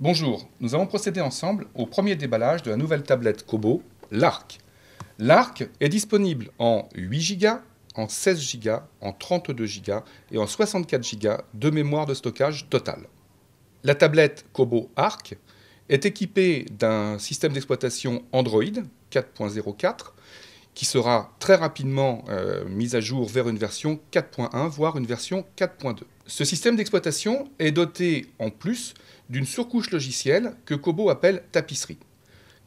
Bonjour, nous allons procéder ensemble au premier déballage de la nouvelle tablette Kobo, l'ARC. L'ARC est disponible en 8 Go, en 16 Go, en 32 Go et en 64 Go de mémoire de stockage totale. La tablette Kobo ARC est équipée d'un système d'exploitation Android 4.04 qui sera très rapidement euh, mise à jour vers une version 4.1, voire une version 4.2. Ce système d'exploitation est doté en plus d'une surcouche logicielle que Kobo appelle tapisserie.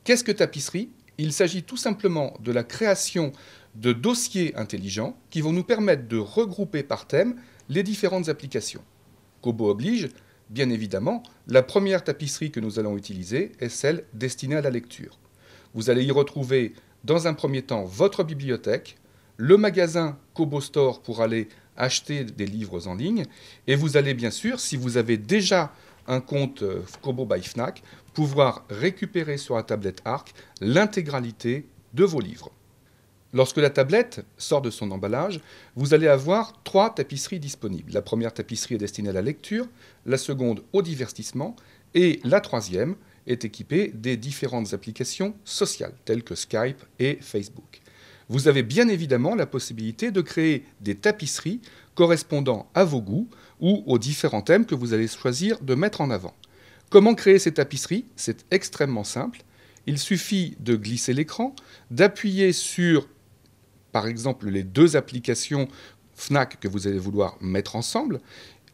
Qu'est-ce que tapisserie Il s'agit tout simplement de la création de dossiers intelligents qui vont nous permettre de regrouper par thème les différentes applications. Kobo oblige, bien évidemment, la première tapisserie que nous allons utiliser est celle destinée à la lecture. Vous allez y retrouver dans un premier temps votre bibliothèque, le magasin Kobo Store pour aller acheter des livres en ligne, et vous allez bien sûr, si vous avez déjà un compte euh, Kobo by Fnac, pouvoir récupérer sur la tablette Arc l'intégralité de vos livres. Lorsque la tablette sort de son emballage, vous allez avoir trois tapisseries disponibles. La première tapisserie est destinée à la lecture, la seconde au divertissement et la troisième est équipé des différentes applications sociales, telles que Skype et Facebook. Vous avez bien évidemment la possibilité de créer des tapisseries correspondant à vos goûts ou aux différents thèmes que vous allez choisir de mettre en avant. Comment créer ces tapisseries C'est extrêmement simple. Il suffit de glisser l'écran, d'appuyer sur, par exemple, les deux applications FNAC que vous allez vouloir mettre ensemble.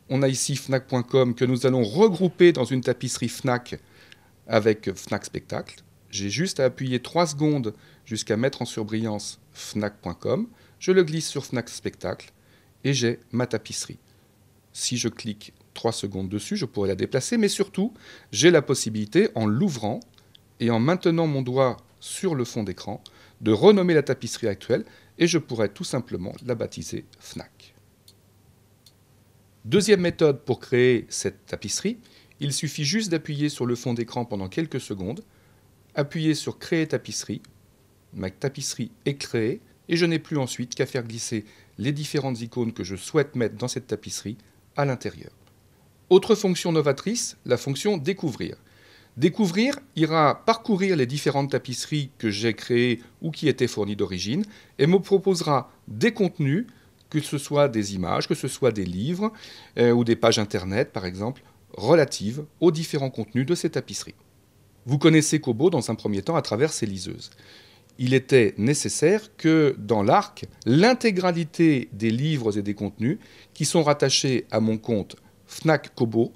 On a ici FNAC.com que nous allons regrouper dans une tapisserie FNAC avec Fnac Spectacle. J'ai juste à appuyer 3 secondes jusqu'à mettre en surbrillance fnac.com. Je le glisse sur Fnac Spectacle et j'ai ma tapisserie. Si je clique 3 secondes dessus, je pourrais la déplacer, mais surtout, j'ai la possibilité, en l'ouvrant et en maintenant mon doigt sur le fond d'écran, de renommer la tapisserie actuelle et je pourrais tout simplement la baptiser Fnac. Deuxième méthode pour créer cette tapisserie, il suffit juste d'appuyer sur le fond d'écran pendant quelques secondes, appuyer sur Créer tapisserie, ma tapisserie est créée, et je n'ai plus ensuite qu'à faire glisser les différentes icônes que je souhaite mettre dans cette tapisserie à l'intérieur. Autre fonction novatrice, la fonction Découvrir. Découvrir ira parcourir les différentes tapisseries que j'ai créées ou qui étaient fournies d'origine et me proposera des contenus, que ce soit des images, que ce soit des livres euh, ou des pages internet par exemple, relative aux différents contenus de ces tapisseries. Vous connaissez Kobo dans un premier temps à travers ses liseuses. Il était nécessaire que dans l'arc, l'intégralité des livres et des contenus qui sont rattachés à mon compte Fnac Kobo,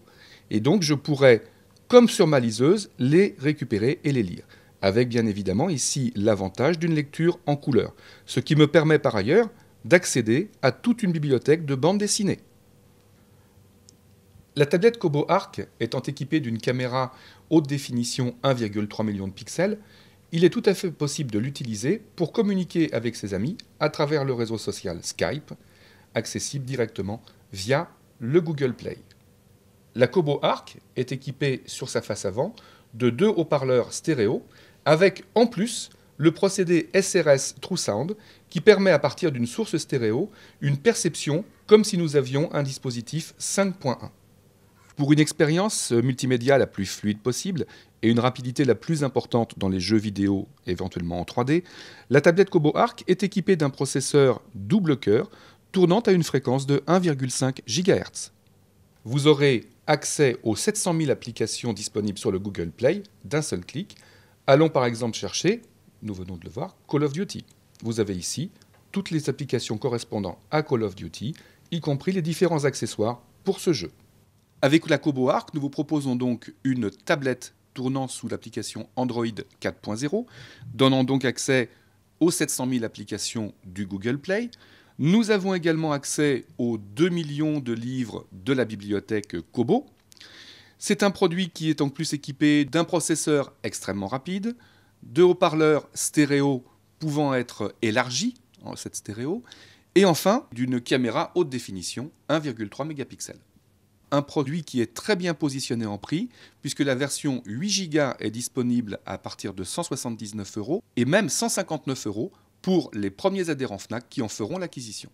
et donc je pourrais, comme sur ma liseuse, les récupérer et les lire avec bien évidemment ici l'avantage d'une lecture en couleur, ce qui me permet par ailleurs d'accéder à toute une bibliothèque de bandes dessinées. La tablette Kobo Arc étant équipée d'une caméra haute définition 1,3 million de pixels, il est tout à fait possible de l'utiliser pour communiquer avec ses amis à travers le réseau social Skype, accessible directement via le Google Play. La Kobo Arc est équipée sur sa face avant de deux haut-parleurs stéréo, avec en plus le procédé SRS True Sound qui permet à partir d'une source stéréo une perception comme si nous avions un dispositif 5.1. Pour une expérience euh, multimédia la plus fluide possible et une rapidité la plus importante dans les jeux vidéo, éventuellement en 3D, la tablette Kobo Arc est équipée d'un processeur double cœur tournant à une fréquence de 1,5 GHz. Vous aurez accès aux 700 000 applications disponibles sur le Google Play d'un seul clic. Allons par exemple chercher, nous venons de le voir, Call of Duty. Vous avez ici toutes les applications correspondant à Call of Duty, y compris les différents accessoires pour ce jeu. Avec la Kobo Arc, nous vous proposons donc une tablette tournant sous l'application Android 4.0, donnant donc accès aux 700 000 applications du Google Play. Nous avons également accès aux 2 millions de livres de la bibliothèque Kobo. C'est un produit qui est en plus équipé d'un processeur extrêmement rapide, de haut-parleurs stéréo pouvant être élargis, cette stéréo, et enfin d'une caméra haute définition 1,3 mégapixels un produit qui est très bien positionné en prix, puisque la version 8 Go est disponible à partir de 179 euros et même 159 euros pour les premiers adhérents FNAC qui en feront l'acquisition.